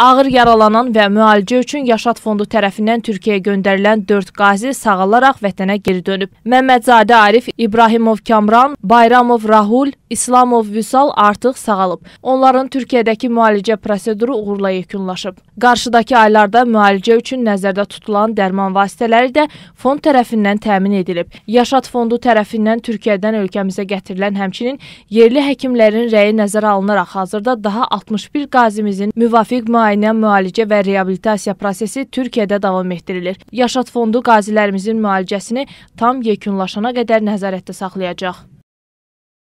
Ağır yaralanan və müalicə üçün Yaşad Fondu tərəfindən Türkiyəyə göndərilən 4 qazi sağalaraq vətənə geri dönüb. Məmmədzadə Arif, İbrahimov Kamran, Bayramov Rahul, İslamov Vüsal artıq sağalıb. Onların Türkiyədəki müalicə proseduru uğurla yekunlaşıb. Qarşıdakı aylarda müalicə üçün nəzərdə tutulan dərman vasitələri də fond tərəfindən təmin edilib. Yaşad Fondu tərəfindən Türkiyədən ölkəmizə gətirilən həmçinin yerli həkimlərin rəyi nəzərə alınaraq hazırda daha 61 qazimizin müvafiq müalicə müayinə, müalicə və reabilitasiya prosesi Türkiyədə davam etdirilir. Yaşad fondu qazilərimizin müalicəsini tam yekunlaşana qədər nəzarətdə saxlayacaq.